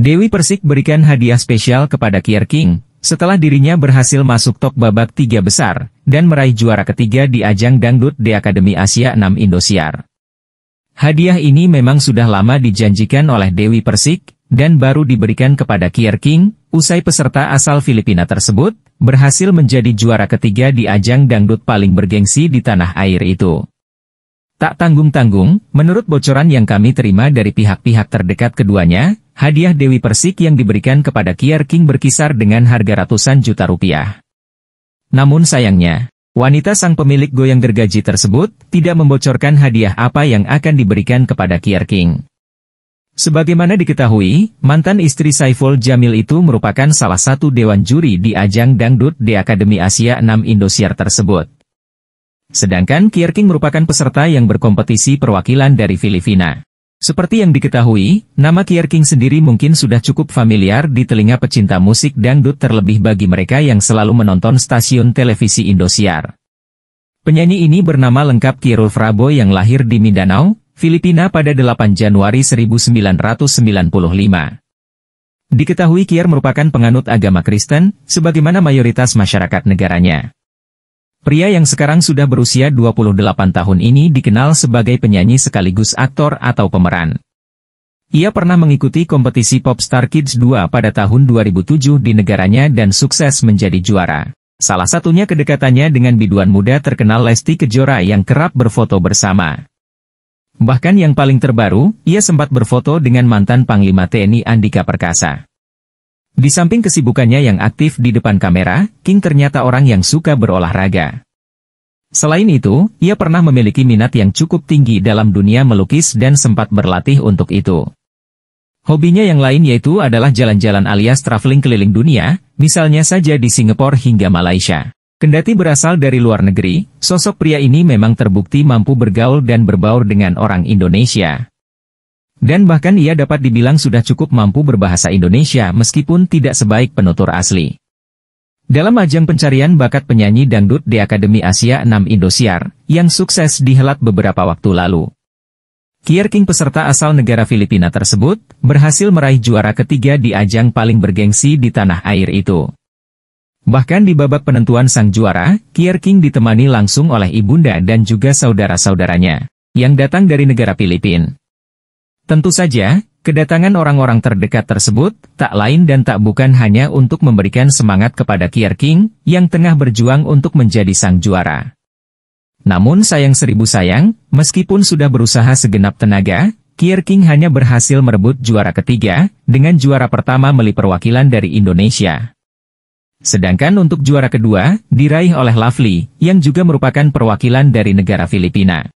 Dewi Persik berikan hadiah spesial kepada Kier King, hmm. setelah dirinya berhasil masuk top babak tiga besar, dan meraih juara ketiga di ajang dangdut di Akademi Asia 6 Indosiar. Hadiah ini memang sudah lama dijanjikan oleh Dewi Persik, dan baru diberikan kepada Kier King, usai peserta asal Filipina tersebut, berhasil menjadi juara ketiga di ajang dangdut paling bergengsi di tanah air itu. Tak tanggung-tanggung, menurut bocoran yang kami terima dari pihak-pihak terdekat keduanya, hadiah Dewi Persik yang diberikan kepada Kiar King berkisar dengan harga ratusan juta rupiah. Namun sayangnya, wanita sang pemilik goyang gergaji tersebut tidak membocorkan hadiah apa yang akan diberikan kepada Kiar King. Sebagaimana diketahui, mantan istri Saiful Jamil itu merupakan salah satu dewan juri di ajang dangdut di Akademi Asia 6 Indosiar tersebut. Sedangkan Kier King merupakan peserta yang berkompetisi perwakilan dari Filipina. Seperti yang diketahui, nama Kier King sendiri mungkin sudah cukup familiar di telinga pecinta musik dangdut terlebih bagi mereka yang selalu menonton stasiun televisi Indosiar. Penyanyi ini bernama lengkap Kierul Frabo yang lahir di Mindanao, Filipina pada 8 Januari 1995. Diketahui Kier merupakan penganut agama Kristen, sebagaimana mayoritas masyarakat negaranya. Pria yang sekarang sudah berusia 28 tahun ini dikenal sebagai penyanyi sekaligus aktor atau pemeran. Ia pernah mengikuti kompetisi Popstar Kids 2 pada tahun 2007 di negaranya dan sukses menjadi juara. Salah satunya kedekatannya dengan biduan muda terkenal Lesti Kejora yang kerap berfoto bersama. Bahkan yang paling terbaru, ia sempat berfoto dengan mantan Panglima TNI Andika Perkasa. Di samping kesibukannya yang aktif di depan kamera, King ternyata orang yang suka berolahraga. Selain itu, ia pernah memiliki minat yang cukup tinggi dalam dunia melukis dan sempat berlatih untuk itu. Hobinya yang lain yaitu adalah jalan-jalan alias traveling keliling dunia, misalnya saja di Singapura hingga Malaysia. Kendati berasal dari luar negeri, sosok pria ini memang terbukti mampu bergaul dan berbaur dengan orang Indonesia. Dan bahkan ia dapat dibilang sudah cukup mampu berbahasa Indonesia meskipun tidak sebaik penutur asli. Dalam ajang pencarian bakat penyanyi dangdut di Akademi Asia 6 Indosiar, yang sukses dihelat beberapa waktu lalu. Kier King peserta asal negara Filipina tersebut, berhasil meraih juara ketiga di ajang paling bergengsi di tanah air itu. Bahkan di babak penentuan sang juara, Kier King ditemani langsung oleh ibunda dan juga saudara-saudaranya, yang datang dari negara Filipina. Tentu saja, kedatangan orang-orang terdekat tersebut, tak lain dan tak bukan hanya untuk memberikan semangat kepada Kier King, yang tengah berjuang untuk menjadi sang juara. Namun sayang seribu sayang, meskipun sudah berusaha segenap tenaga, Kier King hanya berhasil merebut juara ketiga, dengan juara pertama meli perwakilan dari Indonesia. Sedangkan untuk juara kedua, diraih oleh Lovely, yang juga merupakan perwakilan dari negara Filipina.